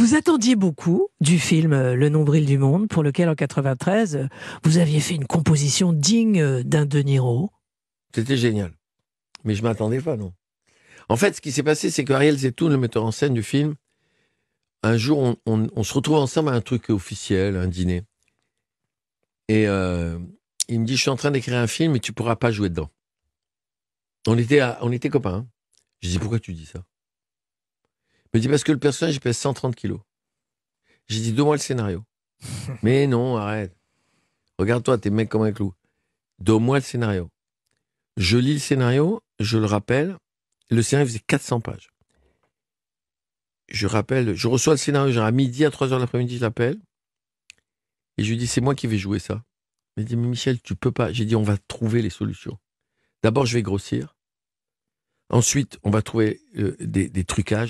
Vous attendiez beaucoup du film euh, Le Nombril du Monde, pour lequel en 93, euh, vous aviez fait une composition digne euh, d'un Deniro. C'était génial. Mais je m'attendais pas, non. En fait, ce qui s'est passé, c'est qu'Ariel Zetoun, le metteur en scène du film, un jour, on, se retrouve ensemble à un truc officiel, un dîner. Et il me dit, je suis en train d'écrire un film et tu pourras pas jouer dedans. On était, on était copains. Hein. Je dis, pourquoi tu dis ça me dit parce que le personnage il pèse 130 kilos. J'ai dit donne-moi le scénario. mais non, arrête. Regarde-toi, t'es mec comme un clou. Donne-moi le scénario. Je lis le scénario, je le rappelle. Le scénario faisait 400 pages. Je rappelle, je reçois le scénario genre à midi, à 3h de l'après-midi, je l'appelle. Et je lui dis, c'est moi qui vais jouer ça. Il dit, mais Michel, tu peux pas. J'ai dit, on va trouver les solutions. D'abord, je vais grossir. Ensuite, on va trouver euh, des trucages.